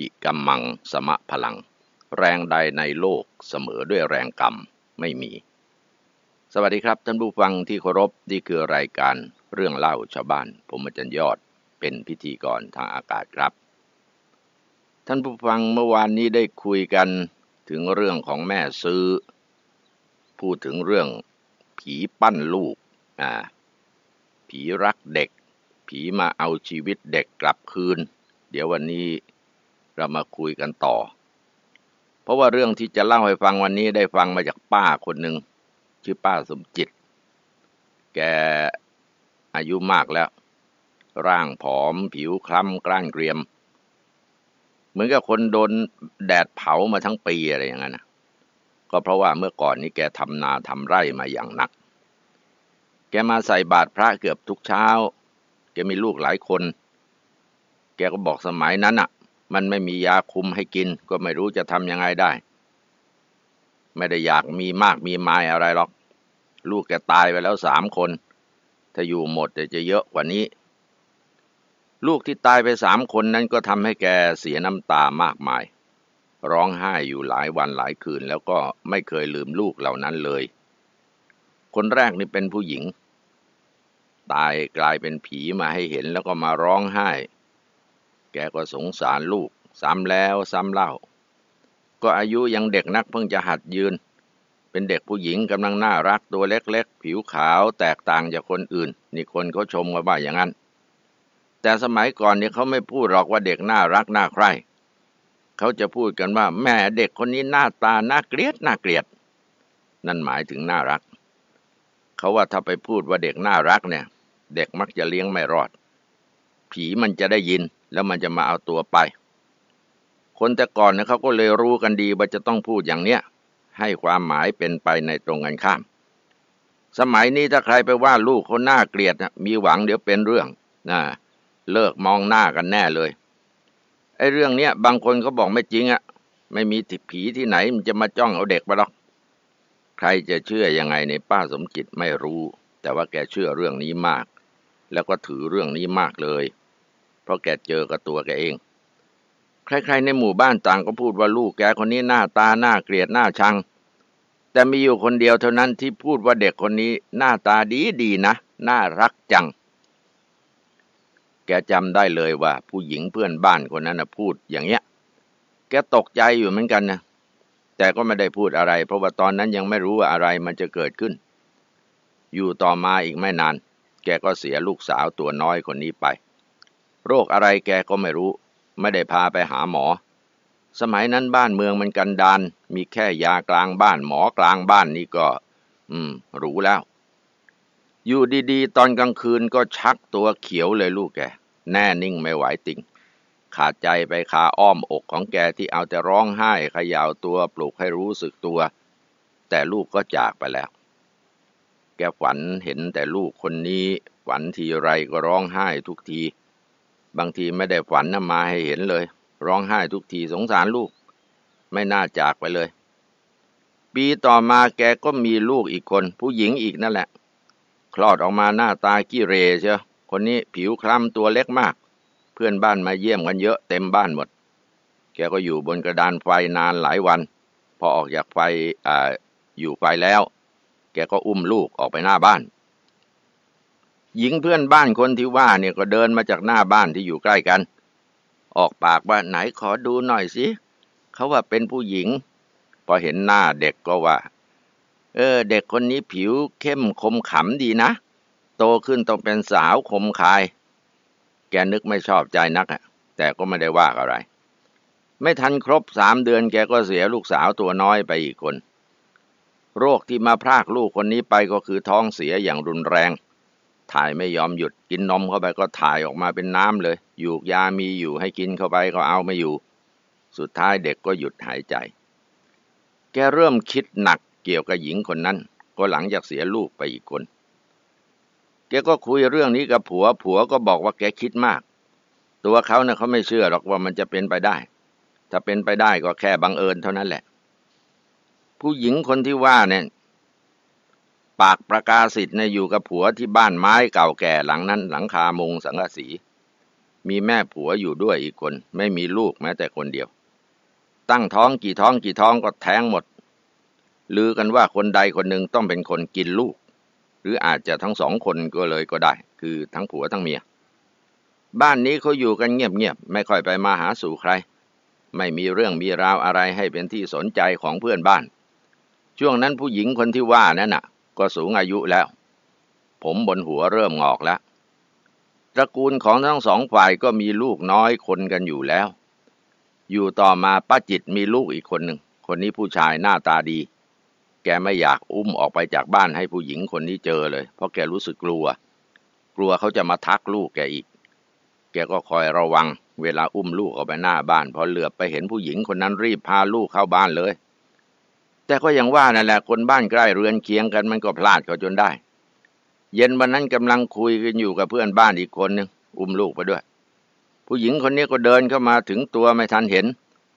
กิกัมมังสมะพลัง แรงใดในโลกเสมอด้วยแรงกรรมไม่มี สวัสดีครับท่านผู้ฟังที่เคารพนี่คือ รายการเรื่องเล่าชาวบ้านผมอาจารย์ยอดเป็นพิธีกรทางอากาศครับ ท่านผู้ฟังเมื่อวานนี้ได้คุยกันถึงเรื่องของแม่ซื้อ พูดถึงเรื่องผีปั้นลูกอ่าผีรักเด็ก ผีมาเอาชีวิตเด็กกลับคืน เดี๋ยววันนี้เรามาคุยกันต่อ เพราะว่าเรื่องที่จะเล่าให้ฟังวันนี้ได้ฟังมาจากป้าคนหนึ่งชื่อป้าสมจิต แกอายุมากแล้วร่างผอม ผิวคล้ำกล้านเกรียม เหมือนกับคนโดนแดดเผามาทั้งปีอะไรอย่างนั้นก็เพราะว่าเมื่อก่อนนี้แกทำนาทำไร่มาอย่างหนัก แกมาใส่บาตรพระเกือบทุกเช้าแกมีลูกหลายคน แกก็บอกสมัยนั้นอะ่ะมันไม่มียาคุมให้กิน ก็ไม่รู้จะทำยังไงได้ ไม่ได้อยากมีมากมีไม้อะไรหรอกลูกแกตายไปแล้วสามคนถ้าอยู่หมดจะเยอะกว่านี้ ลูกที่ตายไปสามคนนั้นก็ทำให้แกเสียน้ำตามากมาย ร้องไห้อยู่หลายวันหลายคืน แล้วก็ไม่เคยลืมลูกเหล่านั้นเลย คนแรกนี่เป็นผู้หญิง ตายกลายเป็นผีมาให้เห็นแล้วก็มาร้องไห้แกก็สงสารลูก ซ้ำแล้วซ้ำเล่า ก็อายุยังเด็กนักเพิ่งจะหัดยืน เป็นเด็กผู้หญิงกำลังน่ารักตัวเล็กๆ ผิวขาวแตกต่างจากคนอื่น นี่คนเขาชม่าบ้าอย่างนั้น แต่สมัยก่อนนี่เขาไม่พูดหรอกว่าเด็กน่ารักน่าใคร เขาจะพูดกันว่า แม่เด็กคนนี้หน้าตาน่าเกลียด น่าเกลียด นั่นหมายถึงน่ารักเขาว่าถ้าไปพูดว่าเด็กน่ารักเนี่ย เด็กมักจะเลี้ยงไม่รอด ผีมันจะได้ยินแล้วมันจะมาเอาตัวไป คนแต่ก่อนนะเขาก็เลยรู้กันดีว่าจะต้องพูดอย่างเนี้ย ให้ความหมายเป็นไปในตรงกันข้าม สมัยนี้ถ้าใครไปว่าลูกเขาหน้าเกลียดนะมีหวังเดี๋ยวเป็นเรื่องนะเลิกมองหน้ากันแน่เลย ไอ้เรื่องเนี้ย บางคนก็บอกไม่จริงอะ่ะ ไม่มีติผีที่ไหน มันจะมาจ้องเอาเด็กมาหรอกใครจะเชื่อยังไงในป้าสมจิตไม่รู้ แต่ว่าแกเชื่อเรื่องนี้มาก แล้วก็ถือเรื่องนี้มากเลยเพราะแกเจอกับตัวแกเอง ใครๆในหมู่บ้านต่างก็พูดว่าลูก แกคนนี้หน้าตาหน้าเกลียดหน้าชัง แต่มีอยู่คนเดียวเท่านั้นที่พูดว่าเด็กคนนี้ หน้าตาดีดีนะ น่ารักจัง แกจำได้เลยว่าผู้หญิงเพื่อนบ้านคนนั้นนะพูดอย่างเงี้ย แกตกใจอยู่เหมือนกันนะ แต่ก็ไม่ได้พูดอะไร เพราะว่าตอนนั้นยังไม่รู้ว่าอะไรมันจะเกิดขึ้น อยู่ต่อมาอีกไม่นาน แกก็เสียลูกสาวตัวน้อยคนนี้ไปโรคอะไรแกก็ไม่รู้ ไม่ได้พาไปหาหมอ สมัยนั้นบ้านเมืองมันกันดาน มีแค่ยากลางบ้านหมอกลางบ้านนี่ก็ อืม รู้แล้ว อยู่ดีๆตอนกลางคืนก็ชักตัวเขียวเลยลูกแก แน่นิ่งไม่ไหวติง ขาดใจไปคาอ้อมอกของแกที่เอาแต่ร้องไห้ขยาวตัวปลุกให้รู้สึกตัว แต่ลูกก็จากไปแล้ว แกฝันเห็นแต่ลูกคนนี้ฝันทีไรก็ร้องไห้ทุกทีบางทีไม่ได้ฝันนมาให้เห็นเลย ร้องไห้ทุกทีสงสารลูก ไม่น่าจากไปเลย ปีต่อมาแกก็มีลูกอีกคน ผู้หญิงอีกนั่นแหละ คลอดออกมาหน้าตากี้เรเชียวคนนี้ผิวคล้ำตัวเล็กมาก เพื่อนบ้านมาเยี่ยมกันเยอะเต็มบ้านหมด แกก็อยู่บนกระดานไฟนานหลายวัน พอออกจากไฟออยู่ไฟแล้ว แกก็อุ้มลูกออกไปหน้าบ้านหญิงเพื่อนบ้านคนที่ว่าเนี่ยก็เดินมาจากหน้าบ้านที่อยู่ใกล้กัน ออกปากว่าไหนขอดูหน่อยสิเขาว่าเป็นผู้หญิงพอเห็นหน้าเด็กก็ว่า เออ เด็กคนนี้ผิว เข้มคมขำดีนะ โตขึ้นต้องเป็นสาวคมคาย แกนึกไม่ชอบใจนักอะแต่ก็ไม่ได้ว่าอะไร ไม่ทันครบสามเดือน แกก็เสียลูกสาวตัวน้อยไปอีกคน โรคที่มาพรากลูกคนนี้ไปก็คือท้องเสียอย่างรุนแรงถ่ายไม่ยอมหยุดกินนมเข้าไปก็ถ่ายออกมาเป็นน้ำเลย อยู่ยามีอยู่ให้กินเข้าไปก็เอาไม่อยู่ สุดท้ายเด็กก็หยุดหายใจ แกเริ่มคิดหนักเกี่ยวกับหญิงคนนั้น ก็หลังจากเสียลูกไปอีกคน แกก็คุยเรื่องนี้กับผัว ผัวก็บอกว่าแกคิดมาก ตัวเขาเนะ่ยเขาไม่เชื่อหรอกว่ามันจะเป็นไปได้ ถ้าเป็นไปได้ก็แค่บังเอิญเท่านั้นแหละ ผู้หญิงคนที่ว่าเนี่ยปากประกาศิษย์เนี่ยอยู่กับผัวที่บ้านไม้เก่าแก่หลังนั้นหลังคามงสังกะสี มีแม่ผัวอยู่ด้วยอีกคน ไม่มีลูกแม้แต่คนเดียว ตั้งท้องกี่ท้องกี่ท้องก็แท้งหมดลือกันว่าคนใดคนหนึ่ง ต้องเป็นคนกินลูก หรืออาจจะทั้งสองคนก็เลยก็ได้ คือทั้งผัวทั้งเมียบ้านนี้เขาอยู่กันเงียบๆไม่ค่อยไปมาหาสู่ใคร ไม่มีเรื่องมีราวอะไรให้เป็นที่สนใจของเพื่อนบ้าน ช่วงนั้นผู้หญิงคนที่ว่านั่นน่ะก็สูงอายุแล้ว ผมบนหัวเริ่มงอกแล้วตระกูลของทั้งสองฝ่ายก็มีลูกน้อยคนกันอยู่แล้ว อยู่ต่อมาป้าจิตมีลูกอีกคนหนึ่งคนนี้ผู้ชายหน้าตาดี แกไม่อยากอุ้มออกไปจากบ้านให้ผู้หญิงคนนี้เจอเลย เพราะแกรู้สึกกลัว กลัวเขาจะมาทักลูกแกอีก แกก็คอยระวัง เวลาอุ้มลูกออกไปหน้าบ้าน พอเหลือบไปเห็นผู้หญิงคนนั้นรีบพาลูกเข้าบ้านเลยแต่ก็ยังว่านั่นแหละ คนบ้านใกล้เรือนเคียงกันมันก็พลาดเขาจนได้ เย็นวันนั้นกำลังคุยกันอยู่กับเพื่อนบ้านอีกคนนึงอุ้มลูกไปด้วย ผู้หญิงคนนี้ก็เดินเข้ามาถึงตัวไม่ทันเห็น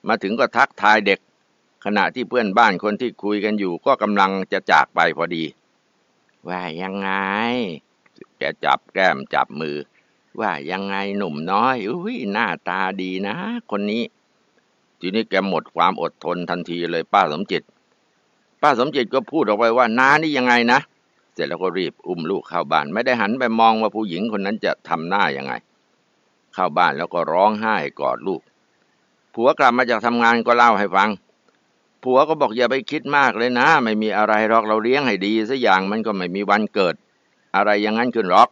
มาถึงก็ทักทายเด็ก ขณะที่เพื่อนบ้านคนที่คุยกันอยู่ ก็กำลังจะจากไปพอดี ว่ายังไงแกจับแก้มจับมือ ว่ายังไงหนุ่มน้อยอุ้ยหน้าตาดีนะ คนนี้ ทีนี้แกหมดความอดทนทันทีเลยป้าสมจิตป้าสมจิตก็พูดออกไปว่าน้านี่ยังไงนะ เสร็จแล้วก็รีบอุ้มลูกเข้าบ้าน ไม่ได้หันไปมองว่าผู้หญิงคนนั้นจะทำหน้ายังไง เข้าบ้านแล้วก็ร้องไห้กอดลูก ผัวกลับมาจากทำงานก็เล่าให้ฟัง ผัวก็บอกอย่าไปคิดมากเลยนะ ไม่มีอะไรหรอกเราเลี้ยงให้ดีสัอย่างมันก็ไม่มีวันเกิด อะไรอย่างนั้นขึ้นหรอก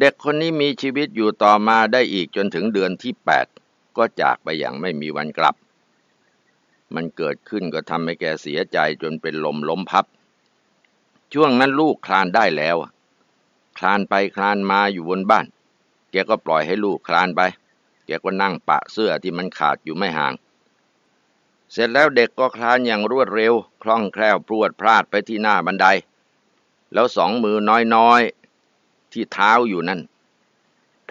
เด็กคนนี้มีชีวิตอยู่ต่อมาได้อีกจนถึงเดือนที่แปดก็จากไปอย่างไม่มีวันกลับมันเกิดขึ้นก็ทำให้แกเสียใจจนเป็นลมล้มพับ ช่วงนั้นลูกคลานได้แล้ว คลานไปคลานมาอยู่บนบ้าน แกก็ปล่อยให้ลูกคลานไป แกก็นั่งปะเสื้อที่มันขาดอยู่ไม่ห่าง เสร็จแล้วเด็กก็คลานอย่างรวดเร็ว คล่องแคล่วพรวดพลาดไปที่หน้าบันได แล้วสองมือน้อยๆที่เท้าอยู่นั่น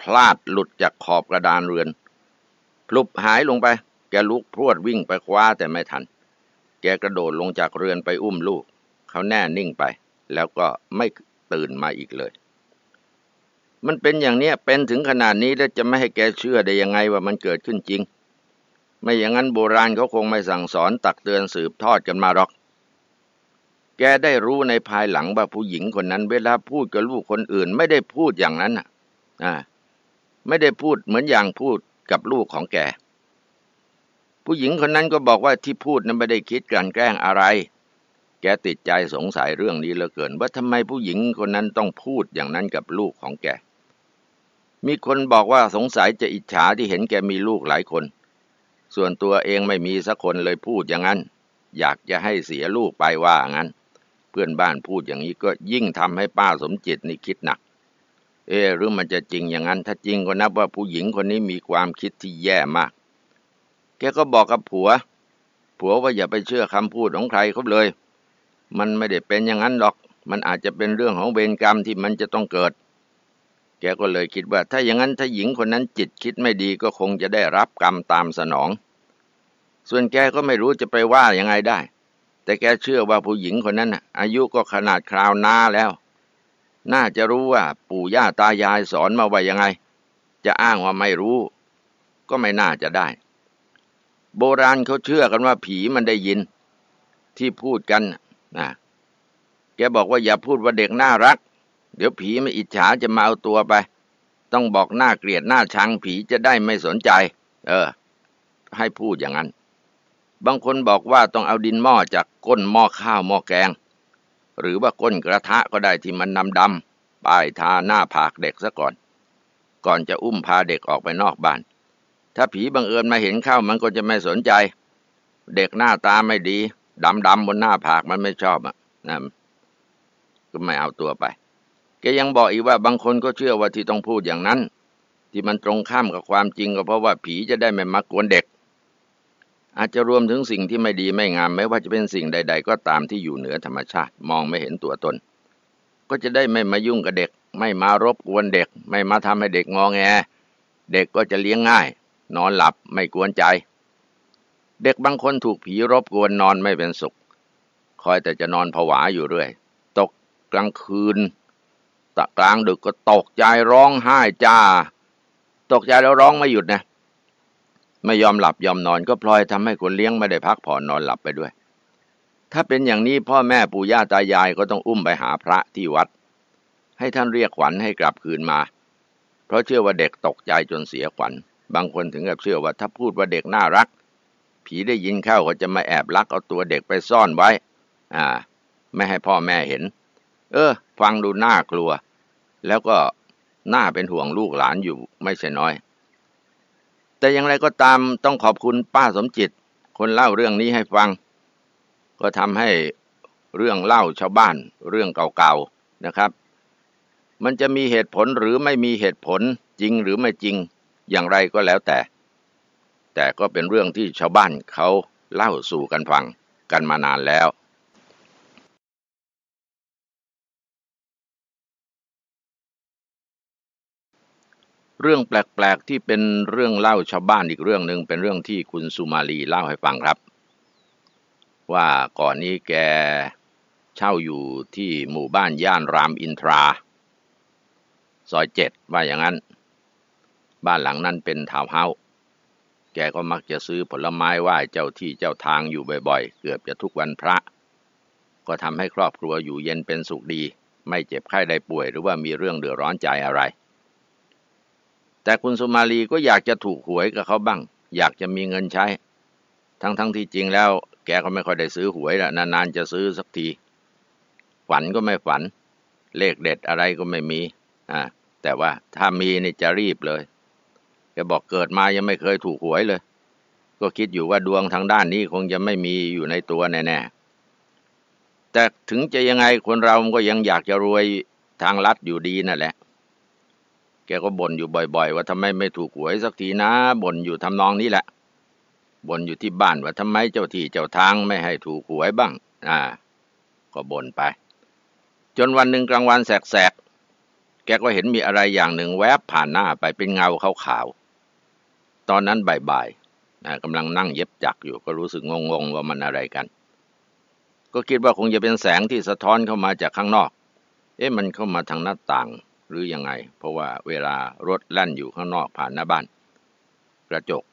พลาดหลุดจากขอบกระดานเรือนพลุบหายลงไปแกลุกพรวดวิ่งไปคว้าแต่ไม่ทัน แกกระโดดลงจากเรือนไปอุ้มลูก เขาแน่นิ่งไป แล้วก็ไม่ตื่นมาอีกเลย มันเป็นอย่างเนี้ยเป็นถึงขนาดนี้แล้วจะไม่ให้แกเชื่อได้ยังไงว่ามันเกิดขึ้นจริง ไม่อย่างนั้นโบราณเขาคงไม่สั่งสอน ตักเตือนสืบทอดกันมาหรอก แกได้รู้ในภายหลังว่าผู้หญิงคนนั้นเวลาพูดกับลูกคนอื่น ไม่ได้พูดอย่างนั้นอ่ะไม่ได้พูดเหมือนอย่างพูดกับลูกของแกผู้หญิงคนนั้นก็บอกว่าที่พูดนั้นไม่ได้คิดกลั่นแกล้งอะไร แกติดใจสงสัยเรื่องนี้เหลือเกินว่าทำไมผู้หญิงคนนั้นต้องพูดอย่างนั้นกับลูกของแก มีคนบอกว่าสงสัยจะอิจฉาที่เห็นแกมีลูกหลายคน ส่วนตัวเองไม่มีสักคนเลยพูดอย่างนั้น อยากจะให้เสียลูกไปว่างั้น เพื่อนบ้านพูดอย่างนี้ก็ยิ่งทำให้ป้าสมจิตนี่คิดหนักเออหรือมันจะจริงอย่างนั้น ถ้าจริงก็นับว่าผู้หญิงคนนี้มีความคิดที่แย่มากแกก็บอกกับผัว ผัวว่าอย่าไปเชื่อคำพูดของใครเขาเลย มันไม่ได้เป็นอย่างนั้นหรอก มันอาจจะเป็นเรื่องของเวรกรรมที่มันจะต้องเกิด แกก็เลยคิดว่าถ้าอย่างนั้นถ้าหญิงคนนั้นจิตคิดไม่ดีก็คงจะได้รับกรรมตามสนอง ส่วนแกก็ไม่รู้จะไปว่ายังไงได้ แต่แกเชื่อว่าผู้หญิงคนนั้นอายุก็ขนาดคราวนาแล้ว น่าจะรู้ว่า ปู่ย่าตายายสอนมาไว้ยังไง จะอ้างว่าไม่รู้ ก็ไม่น่าจะได้โบราณเขาเชื่อกันว่าผีมันได้ยินที่พูดกันนะแกบอกว่าอย่าพูดว่าเด็กน่ารัก เดี๋ยวผีมันอิจฉาจะมาเอาตัวไป ต้องบอกหน้าเกลียดหน้าชังผีจะได้ไม่สนใจ เออ ให้พูดอย่างนั้น บางคนบอกว่าต้องเอาดินหม้อจากก้นหม้อข้าวหม้อแกง หรือว่าก้นกระทะก็ได้ที่มันนำดำป้ายทาหน้าผากเด็กซะก่อน ก่อนจะอุ้มพาเด็กออกไปนอกบ้านถ้าผีบังเอิญมาเห็นเข้า มันก็จะไม่สนใจ เด็กหน้าตาไม่ดี ดำดำบนหน้าผาก มันไม่ชอบอ่ะนะก็ไม่เอาตัวไปแกยังบอกอีกว่า บางคนก็เชื่อว่าที่ต้องพูดอย่างนั้น ที่มันตรงข้ามกับความจริงก็เพราะว่าผีจะได้ไม่มากวนเด็ก อาจจะรวมถึงสิ่งที่ไม่ดีไม่งาม ไม่ว่าจะเป็นสิ่งใด ๆ ก็ตามที่อยู่เหนือธรรมชาติ มองไม่เห็นตัวตน ก็จะได้ไม่มายุ่งกับเด็ก ไม่มารบกวนเด็ก ไม่มาทำให้เด็กงองแง เด็กก็จะเลี้ยงง่ายนอนหลับไม่กวนใจ เด็กบางคนถูกผีรบกวนนอนไม่เป็นสุข คอยแต่จะนอนผวาอยู่เรื่อย ตกกลางคืนตะกลางดึกก็ตกใจร้องไห้จ้า ตกใจแล้วร้องไม่หยุดนะ ไม่ยอมหลับยอมนอนก็พลอยทำให้คนเลี้ยงไม่ได้พักผ่อนนอนหลับไปด้วย ถ้าเป็นอย่างนี้พ่อแม่ปู่ย่าตายายก็ต้องอุ้มไปหาพระที่วัด ให้ท่านเรียกขวัญให้กลับคืนมา เพราะเชื่อว่าเด็กตกใจจนเสียขวัญบางคนถึงกับเชื่อว่าถ้าพูดว่าเด็กน่ารัก ผีได้ยินเข้าก็จะมาแอบลักเอาตัวเด็กไปซ่อนไว้ อ่าไม่ให้พ่อแม่เห็น เออฟังดูน่ากลัว แล้วก็น่าเป็นห่วงลูกหลานอยู่ไม่ใช่น้อย แต่อย่างไรก็ตามต้องขอบคุณป้าสมจิต คนเล่าเรื่องนี้ให้ฟัง ก็ทำให้เรื่องเล่าชาวบ้าน เรื่องเก่า ๆ นะครับ มันจะมีเหตุผลหรือไม่มีเหตุผลจริงหรือไม่จริงอย่างไรก็แล้วแต่ แต่ก็เป็นเรื่องที่ชาวบ้านเขาเล่าสู่กันฟังกันมานานแล้ว เรื่องแปลกๆที่เป็นเรื่องเล่าชาวบ้านอีกเรื่องหนึ่งเป็นเรื่องที่คุณสุมาลีเล่าให้ฟังครับ ว่าก่อนนี้แกเช่าอยู่ที่หมู่บ้านย่านรามอินทราซอยเจ็ดว่าอย่างนั้นบ้านหลังนั้นเป็นทาวเฮาส์ แกก็มักจะซื้อผลไม้ไหว้เจ้าที่เจ้าทางอยู่บ่อยๆ เกือบจะทุกวันพระ ก็ทำให้ครอบครัวอยู่เย็นเป็นสุขดี ไม่เจ็บไข้ได้ป่วยหรือว่ามีเรื่องเดือดร้อนใจอะไร แต่คุณสุมาลีก็อยากจะถูกหวยกับเขาบ้าง อยากจะมีเงินใช้ ทั้งๆทที่จริงแล้ว แกก็ไม่ค่อยได้ซื้อหวยละ นานๆ จะซื้อสักที ฝันก็ไม่ฝัน เลขเด็ดอะไรก็ไม่มี อ่า แต่ว่าถ้ามีนี่จะรีบเลยแกบอกเกิดมายังไม่เคยถูกหวยเลย ก็คิดอยู่ว่าดวงทางด้านนี้คงจะไม่มีอยู่ในตัวแน่ๆแต่ถึงจะยังไงคนเราก็ยังอยากจะรวยทางลัดอยู่ดีนั่นแหละ แกก็บ่นอยู่บ่อยๆ ว่าทำไมไม่ถูกหวย สักทีนะ บ่นอยู่ทำนองนี้แหละ บ่นอยู่ที่บ้านว่าทำไมเจ้าที่เจ้าทางไม่ให้ถูกหวยบ้าง อ่า ก็บ่นไป จนวันหนึ่งกลางวันแสกๆ แกก็เห็นมีอะไรอย่างหนึ่งแวบผ่านหน้าไปเป็นเงาขาวๆตอนนั้นบ่ายๆ กำลังนั่งเย็บจักอยู่ก็รู้สึกงงๆว่ามันอะไรกัน ก็คิดว่าคงจะเป็นแสงที่สะท้อนเข้ามาจากข้างนอก เอ๊ะมันเข้ามาทางหน้าต่างหรืออยังไง เพราะว่าเวลารถแล่นอยู่ข้างนอกผ่านหน้าบ้าน กระจก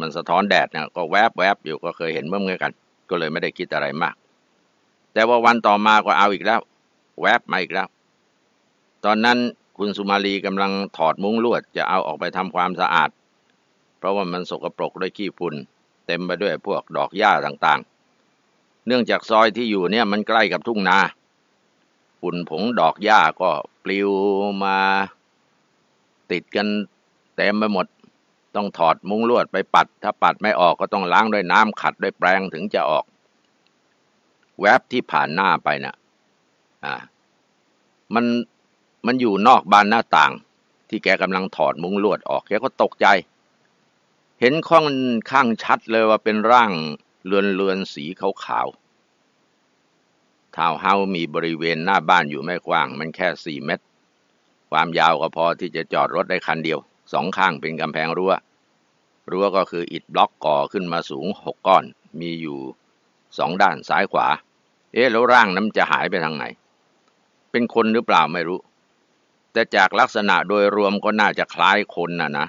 มันสะท้อนแดดนะก็แวบแวบอยู่ก็เคยเห็นเมื่อเมื่อกันก็เลยไม่ได้คิดอะไรมาก แต่ว่าวันต่อมาก็เอาอีกแล้ว แวบมาอีกแล้วตอนนั้นคุณสุมาลีกำลังถอดมุ้งลวด จะเอาออกไปทำความสะอาดราะว่ามันสกปรกด้วยขี้ฝุ่นเต็มไปด้วยพวกดอกหญ้าต่าง ๆ เนื่องจากซอยที่อยู่เนี่ย มันใกล้กับทุ่งนาฝุ่นผงดอกหญ้าก็ปลิวมา ติดกันเต็มไปหมด ต้องถอดมุ้งลวดไปปัด ถ้าปัดไม่ออกก็ต้องล้างด้วยน้ำขัดด้วยแปรงถึงจะออก แวบที่ผ่านหน้าไปนะ่ะอ่ามันมันอยู่นอกบานหน้าต่าง ที่แกกำลังถอดมุ้งลวด ออกแกก็ตกใจเห็นค่องข้างชัดเลยว่าเป็นร่างเลือนเลือนสีขาวขาวทาวเฮามีบริเวณหน้าบ้านอยู่ไม่กว้าง มันแค่สี่เมตร ความยาวก็พอที่จะจอดรถได้คันเดียว สองข้างเป็นกำแพงรั้ว รั้วก็คืออิฐบล็อกก่อขึ้นมาสูงหกก้อน มีอยู่สองด้านซ้ายขวา เอ๊ะ แล้วร่างนั้นจะหายไปทางไหน เป็นคนหรือเปล่าไม่รู้ แต่จากลักษณะโดยรวมก็น่าจะคล้ายคนน่ะนะ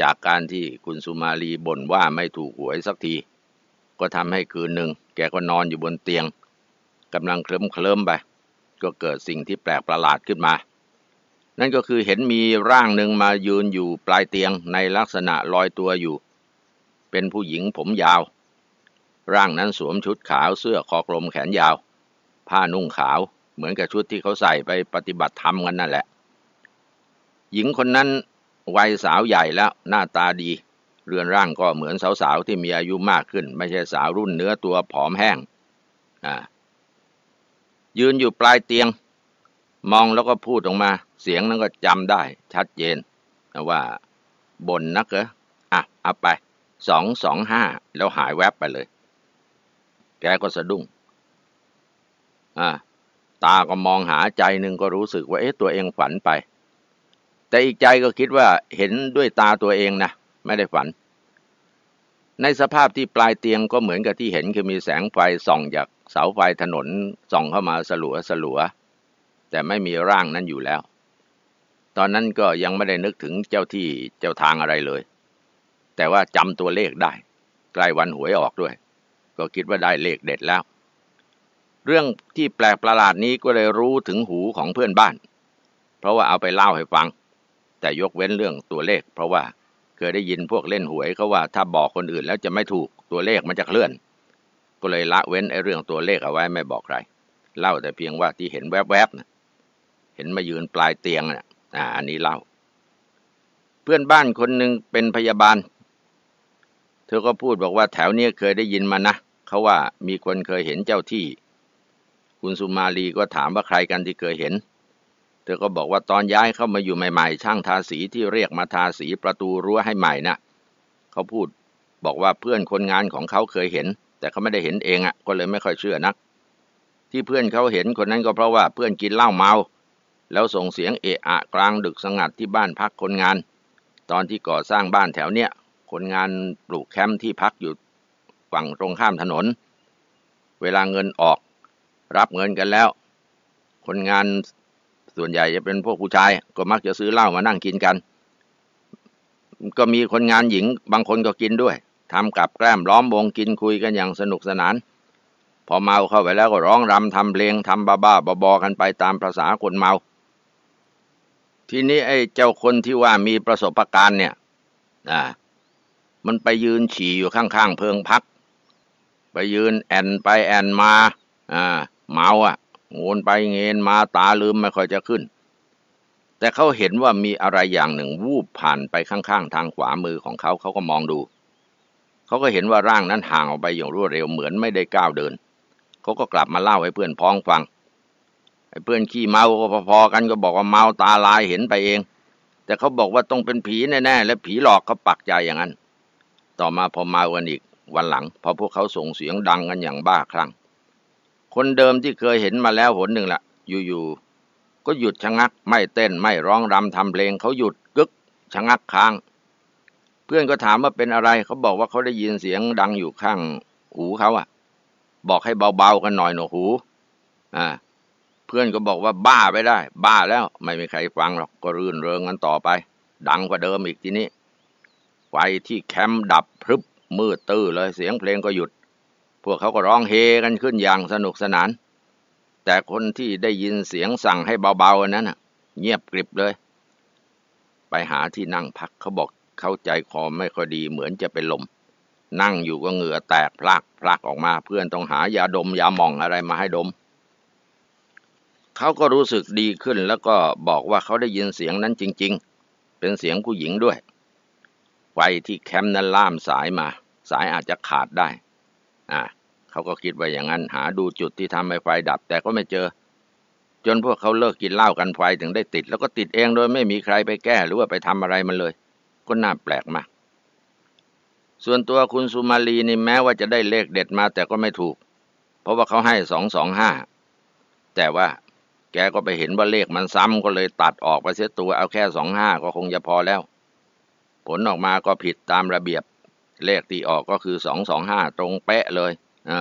จากการที่คุณสุมาลีบ่นว่าไม่ถูกหวยสักที ก็ทำให้คืนหนึ่งแกก็นอนอยู่บนเตียง กำลังเคลิ้มเคลิ้มไป ก็เกิดสิ่งที่แปลกประหลาดขึ้นมา นั่นก็คือเห็นมีร่างหนึ่งมายืนอยู่ปลายเตียงในลักษณะลอยตัวอยู่ เป็นผู้หญิงผมยาว ร่างนั้นสวมชุดขาวเสื้อคอกลมแขนยาว ผ้านุ่งขาวเหมือนกับชุดที่เขาใส่ไปปฏิบัติธรรมกันนั่นแหละ หญิงคนนั้นวัยสาวใหญ่แล้ว หน้าตาดีเรือนร่างก็เหมือนสาวๆที่มีอายุมากขึ้น ไม่ใช่สาวรุ่นเนื้อตัวผอมแห้งยืนอยู่ปลายเตียง มองแล้วก็พูดออกมา เสียงนั้นก็จำได้ ชัดเจนว่าบ่นนักเหรออ่ะเอาไป สองสองห้า แล้วหายแวบไปเลย แกก็สะดุ้งอ่าตาก็มองหาใจหนึ่งก็รู้สึกว่า เอ๊ะตัวเองฝันไปแต่อีกใจก็คิดว่าเห็นด้วยตาตัวเองนะ ไม่ได้ฝัน ในสภาพที่ปลายเตียงก็เหมือนกับที่เห็นคือมีแสงไฟส่องจากเสาไฟถนนส่องเข้ามาสลัวสลัวแต่ไม่มีร่างนั้นอยู่แล้ว ตอนนั้นก็ยังไม่ได้นึกถึงเจ้าที่เจ้าทางอะไรเลย แต่ว่าจำตัวเลขได้ ใกล้วันหวยออกด้วย ก็คิดว่าได้เลขเด็ดแล้ว เรื่องที่แปลกประหลาดนี้ก็เลยรู้ถึงหูของเพื่อนบ้าน เพราะว่าเอาไปเล่าให้ฟังแต่ยกเว้นเรื่องตัวเลขเพราะว่าเคยได้ยินพวกเล่นหวยเขาว่าถ้าบอกคนอื่น แล้วจะไม่ถูกตัวเลขมันจะเคลื่อน ก็เลยละเว้นไอ้เรื่องตัวเลขเอาไว้ไม่บอกใคร เล่าแต่เพียงว่าที่เห็นแวบๆนะเห็นมายืนปลายเตียงนะ่ะ อ่อันนี้เล่าเพื่อนบ้านคนหนึ่งเป็นพยาบาลเธอก็พูดบอกว่าแถวเนี้ยเคยได้ยินมานะเขาว่ามีคนเคยเห็นเจ้าที่ คุณสุมาลีก็ถามว่าใครกันที่เคยเห็นเธอก็บอกว่าตอนย้ายเข้ามาอยู่ใหม่ ๆ ช่างทาสีที่เรียกมาทาสีประตูรั้วให้ใหม่นะ่ะ เขาพูดบอกว่าเพื่อนคนงานของเขาเคยเห็น แต่เขาไม่ได้เห็นเองอะ่ะ ก็เลยไม่ค่อยเชื่อนัก ที่เพื่อนเขาเห็นคนนั้นก็เพราะว่าเพื่อนกินเหล้าเมา แล้วส่งเสียงเอะอะกลางดึกสงัดที่บ้านพักคนงาน ตอนที่ก่อสร้างบ้านแถวเนี้ย คนงานปลูกแคมป์ที่พักอยู่ฝั่งตรงข้ามถนน เวลาเงินออกรับเงินกันแล้วคนงานส่วนใหญ่จะเป็นพวกผู้ชาย ก็มักจะซื้อเหล้ามานั่งกินกัน ก็มีคนงานหญิง บางคนก็กินด้วย ทำกับแกล้มล้อมวงกินคุยกันอย่างสนุกสนาน พอเมาเข้าไปแล้วก็ร้องรำ ทำเพลง ทำบ้าบ้าบอๆกันไปตามภาษาคนเมา ทีนี้ไอ้เจ้าคนที่ว่ามีประสบะการณ์เนี่ยอ่ามันไปยืนฉี่อยู่ข้างๆเพิงพัก ไปยืนแอนไปแอนมาอ่าเมาอ่ะโงนไปเงนมาตาลืมไม่ค่อยจะขึ้น แต่เขาเห็นว่ามีอะไรอย่างหนึ่งวูบผ่านไปข้างๆ ทางขวามือของเขาเขาก็มองดู เขาก็เห็นว่าร่างนั้นห่างออกไปอย่างรวดเร็วเหมือนไม่ได้ก้าวเดิน เขาก็กลับมาเล่าให้เพื่อนพ้องฟังไอ้เพื่อนขี้เมาก็พอๆกันก็บอกว่าเมาตาลายเห็นไปเอง แต่เขาบอกว่าต้องเป็นผีแน่ๆและผีหลอกเขาปักใจอย่างนั้น ต่อมาพอเมากันอีกวันหลังพอพวกเขาส่งเสียงดังกันอย่างบ้าคลั่งคนเดิมที่เคยเห็นมาแล้วหนหนึ่งละอยู่ๆก็หยุดชะงัก ไม่เต้นไม่ร้องรำทำเพลงเขาหยุดกึกชะงักค้าง เพื่อนก็ถามว่าเป็นอะไรเขาบอกว่าเขาได้ยินเสียง ดังอยู่ข้างหูเขาอะบอกให้เบาๆกันหน่อยหนูหูอ่าเพื่อนก็บอกว่าบ้าไปได้ บ้าแล้วไม่มีใครฟังหรอกก็รื่นเริงกันต่อไป ดังกว่าเดิมอีกทีนี้ไฟที่แคมป์ดับพรึบมืดตื้อเลยเสียงเพลงก็หยุดพวกเขาก็ร้องเฮกันขึ้นอย่างสนุกสนาน แต่คนที่ได้ยินเสียงสั่งให้เบาๆ นั้นเงียบกริบเลย ไปหาที่นั่งพักเขาบอกเข้าใจคอไม่ค่อยดีเหมือนจะเป็นลม นั่งอยู่ก็เหงื่อแตกพลากพลากออกมาเพื่อนต้องหายาดมยาหม่องอะไรมาให้ดม เขาก็รู้สึกดีขึ้น แล้วก็บอกว่าเขาได้ยินเสียงนั้นจริงๆ เป็นเสียงผู้หญิงด้วย ไฟที่แคมป์นั้นล่ามสายมา สายอาจจะขาดได้่ะเขาก็คิดว่าอย่างนั้น หาดูจุดที่ทำให้ไฟดับ แต่ก็ไม่เจอ จนพวกเขาเลิกกินเหล้ากันไฟถึงได้ติด แล้วก็ติดเองโดยไม่มีใครไปแก้หรือว่าไปทำอะไรมันเลยก็น่าแปลกมากส่วนตัวคุณสุมาลีนี่แม้ว่าจะได้เลขเด็ดมาแต่ก็ไม่ถูก เพราะว่าเขาให้สองสองห้าแต่ว่าแกก็ไปเห็นว่าเลขมันซ้ำก็เลยตัดออกไปเสียตัวเอาแค่สองห้าก็คงจะพอแล้ว ผลออกมาก็ผิดตามระเบียบเลขที่ออกก็คือสองสองห้าตรงเป๊ะเลยอ่า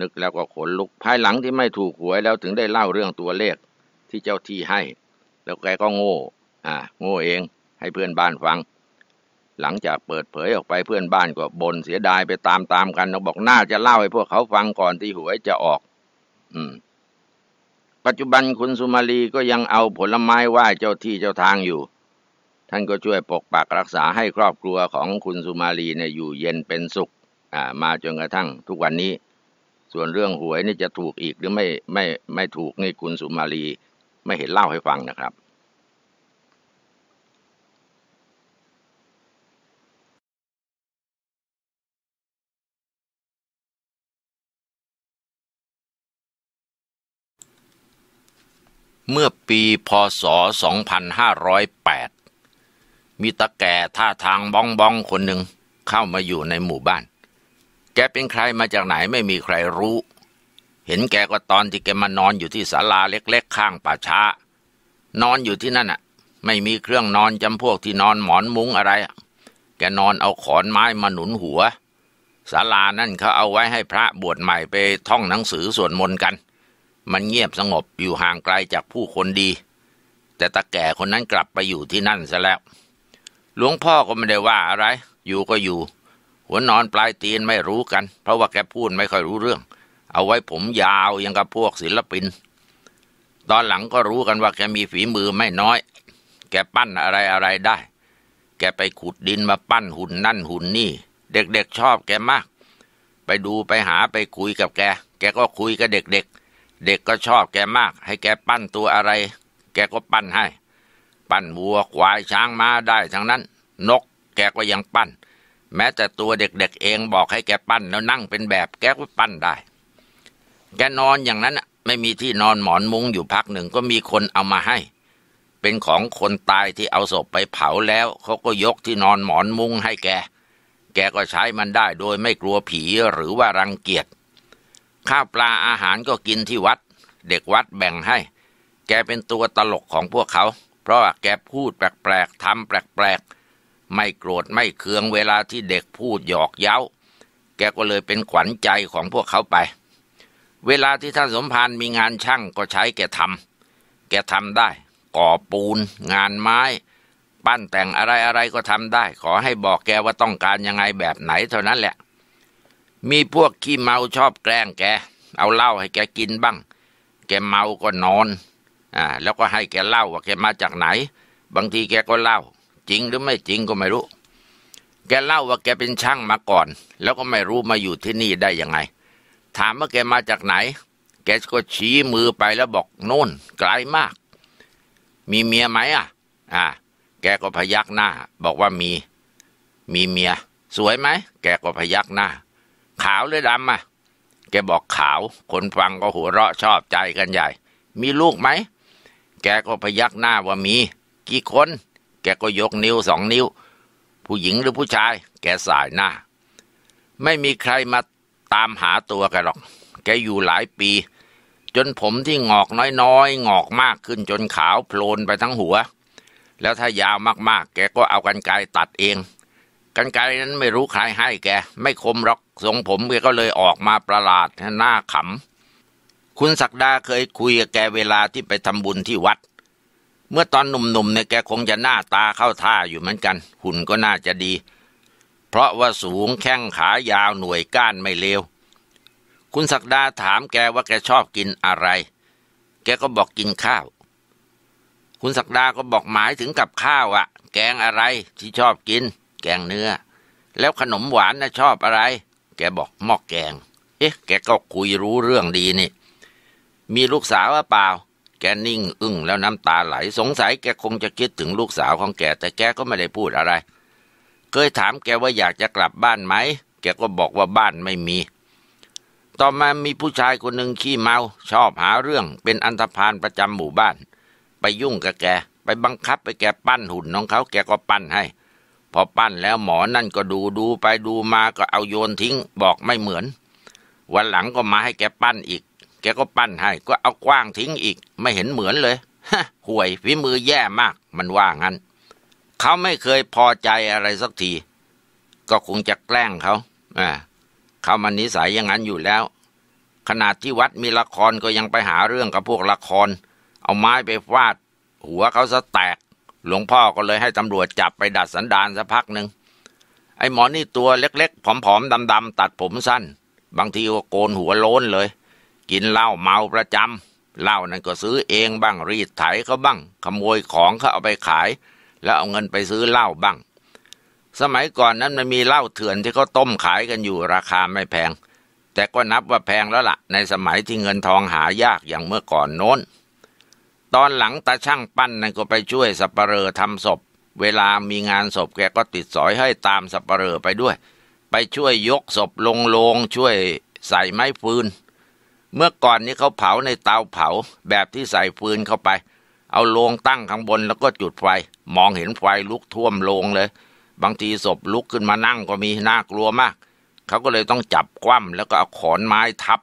นึกแล้วก็ขนลุกภายหลังที่ไม่ถูกหวย แล้วถึงได้เล่าเรื่องตัวเลขที่เจ้าที่ให้ แล้วแกก็โง่ อ่าโง่เอง ให้เพื่อนบ้านฟัง หลังจากเปิดเผยออกไปเพื่อนบ้านก็บ่นเสียดายไปตามๆกันบอกน่าจะเล่าให้พวกเขาฟังก่อนที่หวยจะออก อืม ปัจจุบันคุณสุมาลีก็ยังเอาผลไม้ไหว้เจ้าที่เจ้าทางอยู่ท่านก็ช่วยปกปักรักษาให้ครอบครัวของคุณสุมาลีเนี่ยอยู่เย็นเป็นสุขมาจนกระทั่งทุกวันนี้ ส่วนเรื่องหวยนี่จะถูกอีกหรือไม่ไม่ไม่ถูกนี่คุณสุมาลีไม่เห็นเล่าให้ฟังนะครับ เมื่อปีพศ 2508มีตะแก่ท่าทางบ้องบ้องคนหนึ่งเข้ามาอยู่ในหมู่บ้าน แกเป็นใครมาจากไหนไม่มีใครรู้ เห็นแกก็ตอนที่แกมานอนอยู่ที่ศาลาเล็ก ๆ ข้างป่าช้า นอนอยู่ที่นั่นอะ่ะ ไม่มีเครื่องนอนจำพวกที่นอนหมอนมุ้งอะไร แกนอนเอาขอนไม้มาหนุนหัว ศาลานั่นเขาเอาไว้ให้พระบวชใหม่ไปท่องหนังสือสวดมนต์กัน มันเงียบสงบอยู่ห่างไกลจากผู้คนดี แต่ตะแก่คนนั้นกลับไปอยู่ที่นั่นซะแล้วหลวงพ่อก็ไม่ได้ว่าอะไร อยู่ก็อยู่ หัวนอนปลายตีนไม่รู้กัน เพราะว่าแกพูดไม่ค่อยรู้เรื่อง เอาไว้ผมยาวยังกับพวกศิลปิน ตอนหลังก็รู้กันว่าแกมีฝีมือไม่น้อย แกปั้นอะไรอะไรได้ แกไปขุดดินมาปั้นหุ่นนั่นหุ่นนี่ เด็กๆชอบแกมาก ไปดูไปหาไปคุยกับแก แกก็คุยกับเด็ก ๆ เด็กก็ชอบแกมาก ให้แกปั้นตัวอะไร แกก็ปั้นให้ปั้นวัวควายช้างม้าได้ทั้งนั้น นกแกก็ยังปั้น แม้แต่ตัวเด็กๆเองบอกให้แกปั้น แล้วนั่งเป็นแบบแกก็ปั้นได้ แกนอนอย่างนั้นไม่มีที่นอนหมอนมุ้งอยู่พักหนึ่งก็มีคนเอามาให้ เป็นของคนตายที่เอาศพไปเผาแล้วเขาก็ยกที่นอนหมอนมุ้งให้แกแกก็ใช้มันได้โดยไม่กลัวผีหรือว่ารังเกียจข้าวปลาอาหารก็กินที่วัด เด็กวัดแบ่งให้ แกเป็นตัวตลกของพวกเขาเพราะว่าแกพูดแปลกๆทำแปลก ๆ ไม่โกรธไม่เคืองเวลาที่เด็กพูดหยอกเย้า แกก็เลยเป็นขวัญใจของพวกเขาไป เวลาที่ท่านสมนา์มีงานช่างก็ใช้แกทำแกทำได้ ก่อปูนงานไม้ ปั้นแต่งอะไรอะไรก็ทำได้ ขอให้บอกแกว่าต้องการยังไงแบบไหนเท่านั้นแหละ มีพวกขี้เมาชอบแกล้งแก เอาเหล้าให้แกกินบ้าง แกเมา ก็นอนอ่าแล้วก็ให้แกเล่าว่าแกมาจากไหน บางทีแกก็เล่า จริงหรือไม่จริงก็ไม่รู้ แกเล่าว่าแกเป็นช่างมาก่อน แล้วก็ไม่รู้มาอยู่ที่นี่ได้ยังไง ถามว่าแกมาจากไหน แกก็ชี้มือไปแล้วบอกโน่นไกลมาก มีเมียไหมอ่ะ อ่า แกก็พยักหน้า บอกว่ามี มีเมีย สวยไหมแกก็พยักหน้า ขาวหรือดำอ่ะ แกบอกขาว คนฟังก็หัวเราะชอบใจกันใหญ่ มีลูกไหมแกก็พยักหน้าว่ามีกี่คนแกก็ยกนิ้วสองนิ้ว ผู้หญิงหรือผู้ชายแกสายหน้า ไม่มีใครมาตามหาตัวแกหรอก แกอยู่หลายปี จนผมที่งอกน้อยๆงอกมากขึ้นจนขาวโพลนไปทั้งหัว แล้วถ้ายาวมากๆ แกก็เอากันไกตัดเองกันไกนั้นไม่รู้ใครให้ แกไม่คมหรอกทรงผมแกก็เลยออกมาประหลาดหน้าขำคุณศักดาเคยคุยกับแกเวลาที่ไปทำบุญที่วัด เมื่อตอนหนุ่มๆเนี่ยแกคงจะหน้าตาเข้าท่าอยู่เหมือนกัน หุ่นก็น่าจะดี เพราะว่าสูงแข้งขายาวหน่วยก้านไม่เลว คุณศักดาถามแกว่าแกชอบกินอะไร แกก็บอกกินข้าว คุณศักดา ก็บอกหมายถึงกับข้าวอะะแกงอะไรที่ชอบกิน แกงเนื้อ แล้วขนมหวานนะชอบอะไร แกบอกหม้อกแกง เอ๊ะ แกก็คุยรู้เรื่องดีนี่มีลูกสาวหรือเปล่า แกนิ่งอึ้งแล้วน้ำตาไหลสงสัยแกคงจะคิดถึงลูกสาวของแกแต่แกก็ไม่ได้พูดอะไร เคยถามแกว่าอยากจะกลับบ้านไหม แกก็บอกว่าบ้านไม่มี ต่อมามีผู้ชายคนหนึ่งขี้เมา ชอบหาเรื่องเป็นอันธพาลประจำหมู่บ้าน ไปยุ่งกับแกไปบังคับไปแกปั้นหุ่นน้องเขาแกก็ปั้นให้ พอปั้นแล้วหมอนั่นก็ดูดูไปดูมาก็เอาโยนทิ้ง บอกไม่เหมือน วันหลังก็มาให้แกปั้นอีกแกก็ปั้นให้ ก็เอากว้างทิ้งอีก ไม่เห็นเหมือนเลยห่วยฝีมือแย่มาก มันว่างั้น เขาไม่เคยพอใจอะไรสักที ก็คงจะแกล้งเขาอ่าเขามันนิสัยอย่างนั้นอยู่แล้ว ขนาดที่วัดมีละครก็ยังไปหาเรื่องกับพวกละคร เอาไม้ไปฟาด หัวเขาซะแตก หลวงพ่อก็เลยให้ตำรวจจับไปดัดสันดานสักพักหนึ่งไอ้หมอนี่ตัวเล็กๆ ผอมๆ ดำๆ ตัดผมสั้น บางทีก็โกนหัวโล้นเลยกินเหล้าเมาประจำเหล้านั่นก็ซื้อเองบ้าง รีดไถเขาบ้าง ขโมยของเขาเอาไปขาย แล้วเอาเงินไปซื้อเหล้าบ้าง สมัยก่อนนั้นมันมีเหล้าเถื่อนที่เขาต้มขายกันอยู่ราคาไม่แพง แต่ก็นับว่าแพงแล้วละ่ะในสมัยที่เงินทองหายากอย่างเมื่อก่อนโน้นตอนหลังตาช่างปั้นนั่นก็ไปช่วยสับปเรลอทำศพ เวลามีงานศพแกก็ติดสอยให้ตามสับปเรลอไปด้วย ไปช่วยยกศพลงโลงช่วยใส่ไม้ฟืนเมื่อก่อนนี้เขาเผาในเตาเผาแบบที่ใส่ฟืนเข้าไป เอาโลงตั้งข้างบนแล้วก็จุดไฟมองเห็นไฟลุกท่วมโลงเลย บางทีศพลุกขึ้นมานั่งก็มีน่ากลัวมากเขาก็เลยต้องจับคว่ำแล้วก็เอาขอนไม้ทับ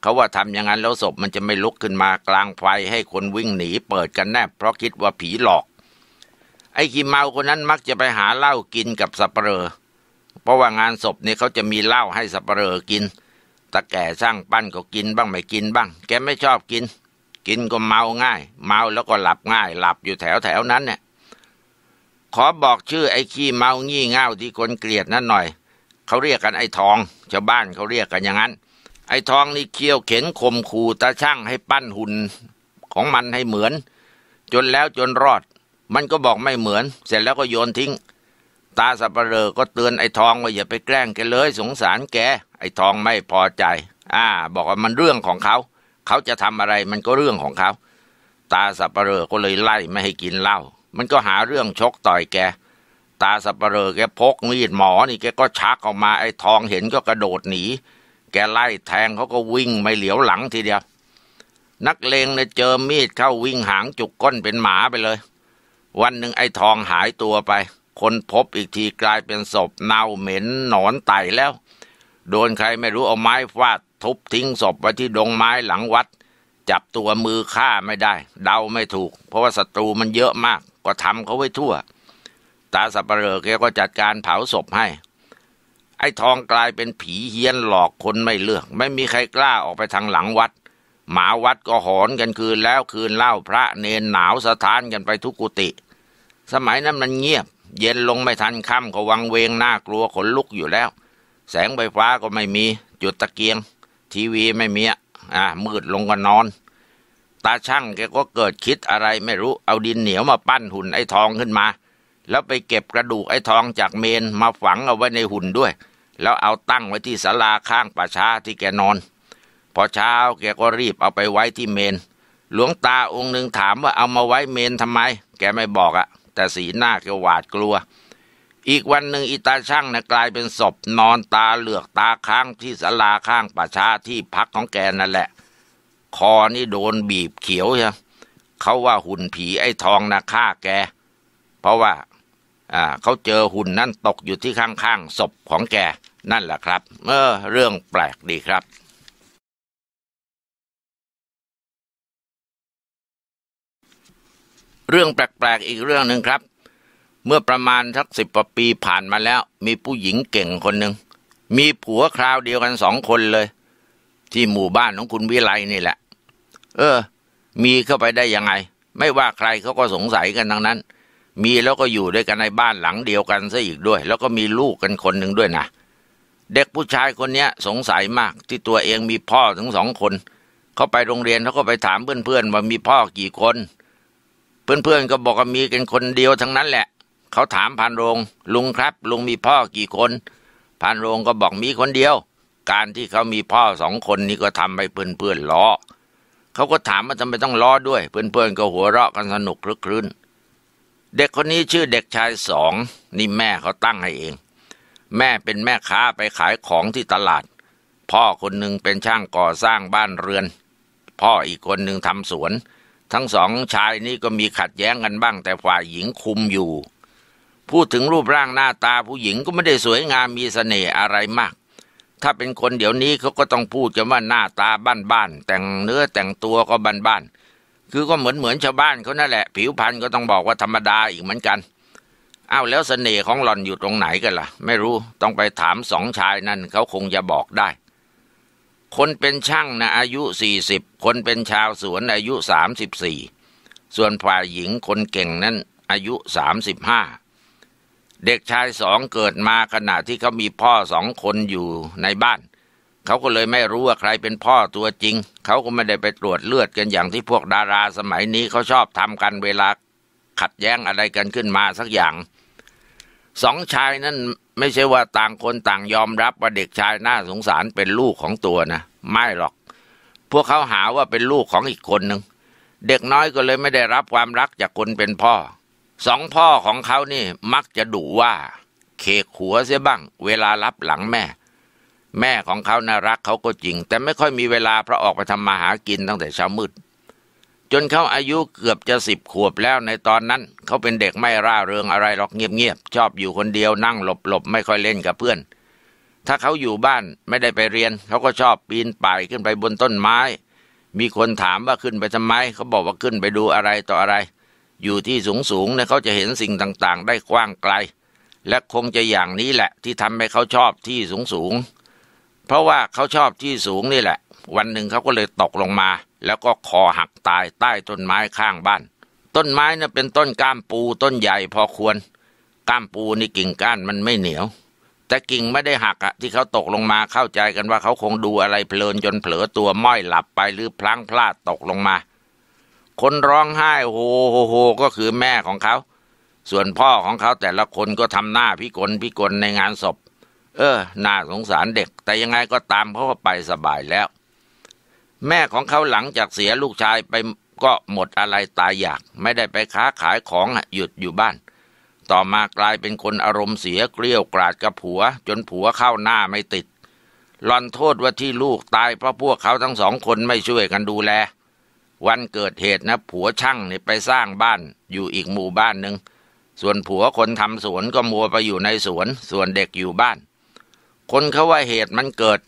เขาว่าทำอย่างนั้นแล้วศพมันจะไม่ลุกขึ้นมากลางไฟให้คนวิ่งหนี เปิดกันแนบเพราะคิดว่าผีหลอก ไอ้ขี้เมาคนนั้นมักจะไปหาเหล้ากินกับสับเปลอเพราะว่างานศพนี่เขาจะมีเหล้าให้สับเปลอกินตะแก่สร้างปั้นก็กินบ้างไม่กินบ้าง แกไม่ชอบกิน กินก็เมาง่าย เมาแล้วก็หลับง่าย หลับอยู่แถวแถวนั้นเนี่ยขอบอกชื่อไอ้ขี้เมางี่เง่าที่คนเกลียดนั่นหน่อยเขาเรียกกันไอ้ทองชาวบ้านเขาเรียกกันอย่างนั้น ไอ้ทองนี่เคี้ยวเข็นข่มขู่ตาช่างให้ปั้นหุ่นของมันให้เหมือน จนแล้วจนรอด มันก็บอกไม่เหมือน เสร็จแล้วก็โยนทิ้งตาสับเปลอก็เตือนไอ้ทองว่าอย่าไปแกล้งแกเลยสงสารแก ไอ้ทองไม่พอใจ อ่าบอกว่ามันเรื่องของเขา เขาจะทำอะไรมันก็เรื่องของเขา ตาสับเปลอก็เลยไล่ไม่ให้กินเหล้า มันก็หาเรื่องชกต่อยแก ตาสับเปลอแกพกมีดหมอนี่แกก็ชักออกมาไอ้ทองเห็นก็กระโดดหนีแกไล่แทงเขาก็วิ่งไม่เหลียวหลังทีเดียว นักเลงเนี่ยเจอมีดเข้าวิ่งหางจุกก้นเป็นหมาไปเลย วันหนึ่งไอ้ทองหายตัวไปคนพบอีกทีกลายเป็นศพเน่าเหม็นหนอนไตแล้ว โดนใครไม่รู้เอาไม้ฟาดทุบทิ้งศพไว้ที่ดงไม้หลังวัด จับตัวมือฆ่าไม่ได้ เดาไม่ถูก เพราะว่าศัตรูมันเยอะมากก็ทำเขาไว้ทั่ว ตาสับเปลือกแกก็จัดการเผาศพให้ ไอ้ทองกลายเป็นผีเฮี้ยนหลอกคนไม่เลือก ไม่มีใครกล้าออกไปทางหลังวัด หมาวัดก็หอนกันคืนแล้วคืนเล่าพระเนนหนาวสะท้านกันไปทุกกุฏิสมัยนั้นมันเงียบเย็นลงไม่ทันค่ำก็วังเวงน่ากลัวขนลุกอยู่แล้ว แสงไฟฟ้าก็ไม่มี จุดตะเกียง ทีวีไม่มีอ่ะมืดลงก็นอน ตาช่างแกก็เกิดคิดอะไรไม่รู้ เอาดินเหนียวมาปั้นหุ่นไอ้ทองขึ้นมา แล้วไปเก็บกระดูกไอ้ทองจากเมนมาฝังเอาไว้ในหุ่นด้วย แล้วเอาตั้งไว้ที่ศาลาข้างป่าช้าที่แกนอน พอเช้าแกก็รีบเอาไปไว้ที่เมน หลวงตาองค์หนึ่งถามว่าเอามาไว้เมนทำไม แกไม่บอกอะ่ะแต่สีหน้าก็หวาดกลัว อีกวันหนึ่งอิตาช่างนะกลายเป็นศพนอนตาเหลือกตาค้างที่ศาลาข้างป่าช้าที่พักของแกนั่นแหละ คอนี่โดนบีบเขียวใช่เขาว่าหุ่นผีไอ้ทองนะฆ่าแก เพราะว่า อ่าเขาเจอหุ่นนั่นตกอยู่ที่ข้างๆศพของแกนั่นแหละครับ เออเรื่องแปลกดีครับเรื่องแปลกๆอีกเรื่องหนึ่งครับ เมื่อประมาณสักสิบกว่าปีผ่านมาแล้ว มีผู้หญิงเก่งคนหนึ่งมีผัวคราวเดียวกันสองคนเลย ที่หมู่บ้านของคุณวิไลนี่แหละเออ มีเข้าไปได้ยังไง ไม่ว่าใครเขาก็สงสัยกันทั้งนั้น มีแล้วก็อยู่ด้วยกันในบ้านหลังเดียวกันซะอีกด้วย แล้วก็มีลูกกันคนหนึ่งด้วยนะเด็กผู้ชายคนนี้สงสัยมาก ที่ตัวเองมีพ่อถึงสองคนเขาไปโรงเรียนเขาก็ไปถามเพื่อนๆว่ามีพ่อกี่คนเพื่อนๆ ก็บอกว่ามีกันคนเดียวทั้งนั้นแหละ เขาถามพานโรง ลุงครับลุงมีพ่อกี่คน พานโรงก็บอกมีคนเดียว การที่เขามีพ่อสองคนนี่ก็ทำให้เพื่อนๆล้อ เขาก็ถามว่าทำไมต้องล้อด้วย เพื่อนๆ ก็หัวเราะกันสนุกคลื้น เด็กคนนี้ชื่อเด็กชายสองนี่แม่เขาตั้งให้เอง แม่เป็นแม่ค้าไปขายของที่ตลาด พ่อคนหนึ่งเป็นช่างก่อสร้างบ้านเรือน พ่ออีกคนหนึ่งทำสวนทั้งสองชายนี้ก็มีขัดแย้ง กันบ้างแต่ฝ่ายหญิงคุมอยู่ พูดถึงรูปร่างหน้าตาผู้หญิงก็ไม่ได้สวยงามมีสเสน่ห์อะไรมาก ถ้าเป็นคนเดี๋ยวนี้เขาก็ต้องพูดกันว่าหน้าตาบ้าน ๆแต่งเนื้อแต่งตัวก็บ้านๆคือก็เหมือนเหมือนชาวบ้านเขานั่นแหละ ผิวพรรณก็ต้องบอกว่าธรรมดาอีกเหมือนกันอ้าวแล้วสเสน่ห์ของหล่อนอยู่ตรงไหนกันละ่ะไม่รู้ต้องไปถามสองชายนั่นเขาคงจะบอกได้คนเป็นช่างนะอายุสี่สิบคนเป็นชาวสวนอายุสามสิบสี่ส่วนฝ่ายหญิงคนเก่งนั้นอายุสามสิบห้าเด็กชายสองเกิดมาขณะที่เขามีพ่อสองคนอยู่ในบ้าน เขาก็เลยไม่รู้ว่าใครเป็นพ่อตัวจริง เขาก็ไม่ได้ไปตรวจเลือดกันอย่างที่พวกดาราสมัยนี้เขาชอบทำกันเวลาขัดแย้งอะไรกันขึ้นมาสักอย่างสองชายนั้นไม่ใช่ว่าต่างคนต่างยอมรับว่าเด็กชายน่าสงสารเป็นลูกของตัวนะไม่หรอก พวกเขาหาว่าเป็นลูกของอีกคนหนึ่งเด็กน้อยก็เลยไม่ได้รับความรักจากคนเป็นพ่อ สองพ่อของเขานี่มักจะดุว่าเคกหัวเสียบ้าง เวลารับหลังแม่ แม่ของเขาน่ารักเขาก็จริง แต่ไม่ค่อยมีเวลาเพราะออกไปทำมาหากินตั้งแต่เช้ามืดจนเขาอายุเกือบจะสิบขวบแล้วในตอนนั้นเขาเป็นเด็กไม่ร่าเริงอะไรหรอกเงียบๆชอบอยู่คนเดียวนั่งหลบๆไม่ค่อยเล่นกับเพื่อน ถ้าเขาอยู่บ้านไม่ได้ไปเรียน เขาก็ชอบปีนป่ายขึ้นไปบนต้นไม้ มีคนถามว่าขึ้นไปทำไม เขาบอกว่าขึ้นไปดูอะไรต่ออะไร อยู่ที่สูงๆเนี่ยเขาจะเห็นสิ่งต่างๆได้กว้างไกล และคงจะอย่างนี้แหละ ที่ทำให้เขาชอบที่สูงๆเพราะว่าเขาชอบที่สูงนี่แหละ วันหนึ่งเขาก็เลยตกลงมาแล้วก็คอหักตายใต้ต้นไม้ข้างบ้าน ต้นไม้นะ่ะเป็นต้นก้ามปูต้นใหญ่พอควร ก้ามปูนี่กิ่งก้านมันไม่เหนียว แต่กิ่งไม่ได้หักอะที่เขาตกลงมาเข้าใจกันว่าเขาคงดูอะไรเพลินจนเผลอตัวม้อยหลับไป หรือพลั้งพลาดตกลงมา คนร้องไห้โฮโฮโฮก็คือแม่ของเขา ส่วนพ่อของเขาแต่ละคนก็ทำหน้าพิกลพิกลในงานศพเออน่าสงสารเด็กแต่ยังไงก็ตามเขาก็ไปสบายแล้วแม่ของเขาหลังจากเสียลูกชายไปก็หมดอะไรตายอยาก ไม่ได้ไปค้าขายของหยุดอยู่บ้าน ต่อมากลายเป็นคนอารมณ์เสียเกลี้ยวกราดกับผัว จนผัวเข้าหน้าไม่ติดหลอนโทษว่าที่ลูกตายเพราะพวกเขาทั้งสองคนไม่ช่วยกันดูแล วันเกิดเหตุนะผัวช่างนี่ไปสร้างบ้านอยู่อีกหมู่บ้านหนึ่งส่วนผัวคนทำสวนก็มัวไปอยู่ในสวนส่วนเด็กอยู่บ้าน คนเขาว่าเหตุมันเกิด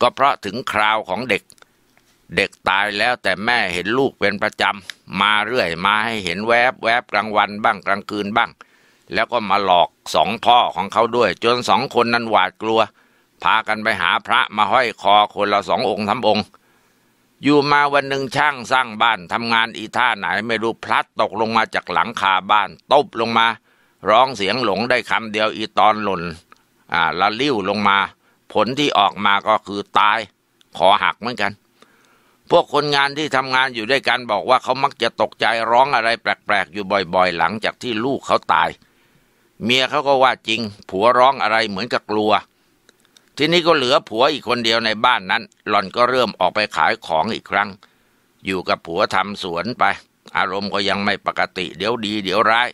ก็เพราะถึงคราวของเด็กเด็กตายแล้วแต่แม่เห็นลูกเป็นประจำมาเรื่อยมาให้เห็นแวบแวบกลางวันบ้างกลางคืนบ้าง แล้วก็มาหลอกสองพ่อของเขาด้วยจนสองคนนั้นหวาดกลัว พากันไปหาพระมาห้อยคอคนละสององค์ทำองค์ อยู่มาวันหนึ่งช่างสร้างบ้านทำงานอีท่าไหนไม่รู้พลัดตกลงมาจากหลังคาบ้าน ตบลงมา ร้องเสียงหลงได้คำเดียวอีตอนหล่นอ่าละลิ้วลงมา ผลที่ออกมาก็คือตายคอหักเหมือนกันพวกคนงานที่ทำงานอยู่ด้วยกันบอกว่าเขามักจะตกใจร้องอะไรแปลกๆ อยู่บ่อยๆ หลังจากที่ลูกเขาตาย เมียเขาก็ว่าจริง ผัวร้องอะไรเหมือนกับกลัว ทีนี้ก็เหลือผัวอีกคนเดียวในบ้านนั้น หล่อนก็เริ่มออกไปขายของอีกครั้ง อยู่กับผัวทำสวนไป อารมณ์ก็ยังไม่ปกติ เดี๋ยวดีเดี๋ยวร้าย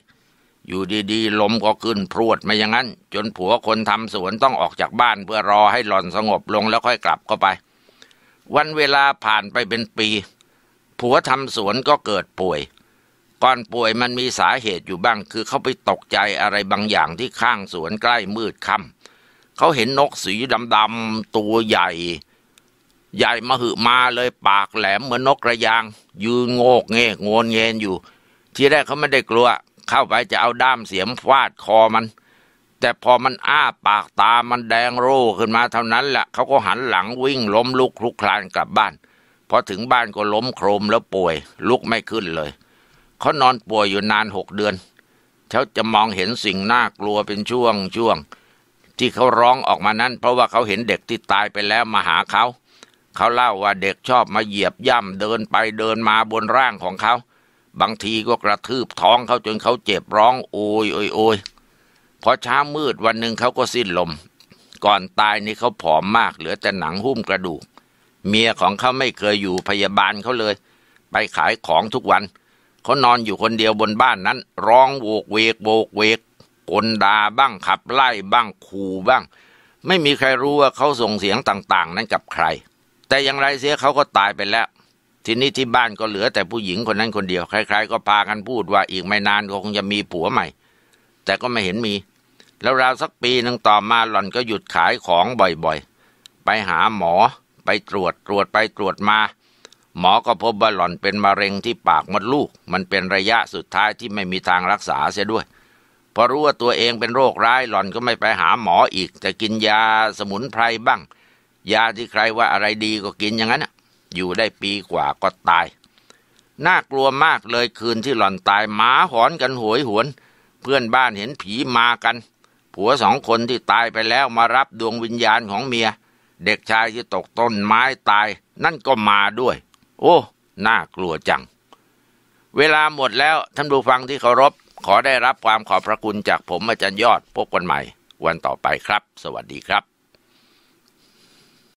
อยู่ดีๆลมก็ขึ้นพรวดมาอย่างนั้น จนผัวคนทำสวนต้องออกจากบ้านเพื่อรอให้หล่อนสงบลงแล้วค่อยกลับเข้าไปวันเวลาผ่านไปเป็นปี ผัวทำสวนก็เกิดป่วย ก่อนป่วยมันมีสาเหตุอยู่บ้างคือเขาไปตกใจอะไรบางอย่างที่ข้างสวนใกล้มืดค่ำเขาเห็นนกสีดำๆตัวใหญ่ ใหญ่มาหึมาเลยปากแหลมเหมือนนกกระยาง ยืนโงกเงกงวนเงนอยู่ ที่แรกเขาไม่ได้กลัว เข้าไปจะเอาด้ามเสียมฟาดคอมันแต่พอมันอ้าปากตามันแดงโร่ขึ้นมาเท่านั้นแหละเขาก็หันหลังวิ่งล้มลุกคลุกคลานกลับบ้านพอถึงบ้านก็ล้มโครมแล้วป่วย ลุกไม่ขึ้นเลยเขานอนป่วยอยู่นานหกเดือนเขาจะมองเห็นสิ่งน่ากลัวเป็นช่วงช่วงที่เขาร้องออกมานั้น เพราะว่าเขาเห็นเด็กที่ตายไปแล้วมาหาเขาเขาเล่าว่าเด็กชอบมาเหยียบย่ำเดินไปเดินมาบนร่างของเขาบางทีก็กระทืบท้องเขาจนเขาเจ็บร้องโอยโอยโอยพอเช้ามืดวันหนึ่งเขาก็สิ้นลม ก่อนตายนี่เขาผอมมากเหลือแต่หนังหุ้มกระดูกเมียของเขาไม่เคยอยู่พยาบาลเขาเลยไปขายของทุกวันเขานอนอยู่คนเดียวบนบ้านนั้น ร้องโวกเวกโวกเวกกลดาบ้างขับไล่บ้างขู่บ้าง ไม่มีใครรู้ว่าเขาส่งเสียงต่างๆ นั้นกับใคร แต่อย่างไรเสียเขาก็ตายไปแล้ว ทีนี้ที่บ้านก็เหลือแต่ผู้หญิงคนนั้นคนเดียวใคร ๆ ก็พากันพูดว่าอีกไม่นานก็คงจะมีผัวใหม่ แต่ก็ไม่เห็นมีแล้วราวสักปีหนึ่งต่อมาหล่อนก็หยุดขายของบ่อยๆ ไปหาหมอ ไปตรวจ ตรวจไปตรวจมา หมอก็พบว่าหล่อนเป็นมะเร็งที่ปากมดลูก มันเป็นระยะสุดท้ายที่ไม่มีทางรักษาเสียด้วย พอรู้ว่าตัวเองเป็นโรคร้ายหล่อนก็ไม่ไปหาหมออีก แต่กินยาสมุนไพรบ้าง ยาที่ใครว่าอะไรดีก็กินอย่างนั้นอยู่ได้ปีกว่าก็ตาย น่ากลัวมากเลยคืนที่หล่อนตาย หมาหอนกันหวยหวน เพื่อนบ้านเห็นผีมากันผัวสองคนที่ตายไปแล้วมารับดวงวิญญาณของเมีย เด็กชายที่ตกต้นไม้ตายนั่นก็มาด้วย โอ้ น่ากลัวจัง เวลาหมดแล้วท่านผู้ฟังที่เคารพ ขอได้รับความขอบพระคุณจากผมอาจารย์ยอดพบกันใหม่ วันต่อไปครับ สวัสดีครับ